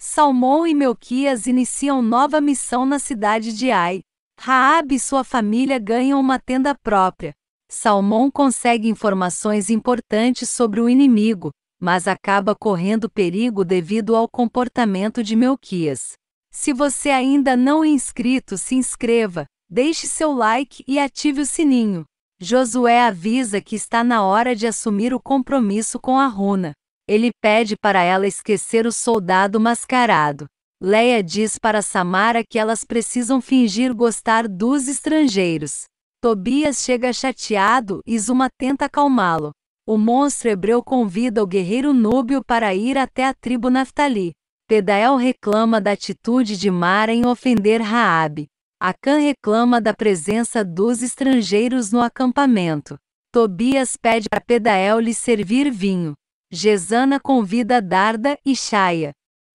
Salmão e Melquias iniciam nova missão na cidade de Ai. Raab e sua família ganham uma tenda própria. Salmão consegue informações importantes sobre o inimigo, mas acaba correndo perigo devido ao comportamento de Melquias. Se você ainda não é inscrito, se inscreva, deixe seu like e ative o sininho. Josué avisa que está na hora de assumir o compromisso com a runa. Ele pede para ela esquecer o soldado mascarado. Leia diz para Samara que elas precisam fingir gostar dos estrangeiros. Tobias chega chateado e Zuma tenta acalmá-lo. O monstro hebreu convida o guerreiro núbio para ir até a tribo Naftali. Pedael reclama da atitude de Mara em ofender Raabe. Akan reclama da presença dos estrangeiros no acampamento. Tobias pede para Pedael lhe servir vinho. Gesana convida Darda e Shaya.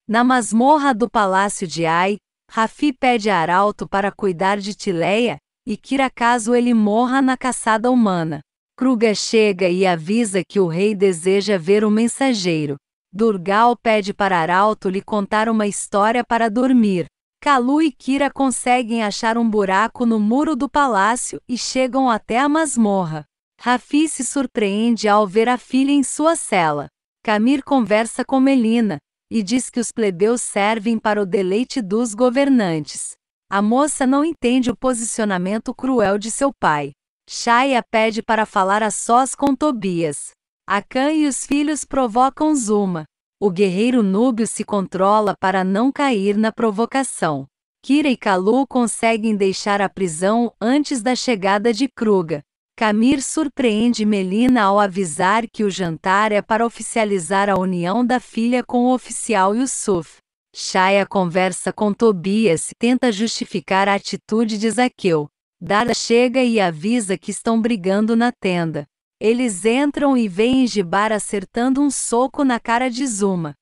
Na masmorra do palácio de Ai, Rafi pede a Arauto para cuidar de Tileia e Kira caso ele morra na caçada humana. Kruga chega e avisa que o rei deseja ver o mensageiro. Durgal pede para Arauto lhe contar uma história para dormir. Kalu e Kira conseguem achar um buraco no muro do palácio e chegam até a masmorra. Rafi se surpreende ao ver a filha em sua cela. Camir conversa com Melina e diz que os plebeus servem para o deleite dos governantes. A moça não entende o posicionamento cruel de seu pai. Shaya pede para falar a sós com Tobias. Akan e os filhos provocam Zuma. O guerreiro núbio se controla para não cair na provocação. Kira e Kalu conseguem deixar a prisão antes da chegada de Kruga. Camir surpreende Melina ao avisar que o jantar é para oficializar a união da filha com o oficial Yusuf. Shaya conversa com Tobias e tenta justificar a atitude de Zaqueu. Dara chega e avisa que estão brigando na tenda. Eles entram e veem Jibara acertando um soco na cara de Zuma.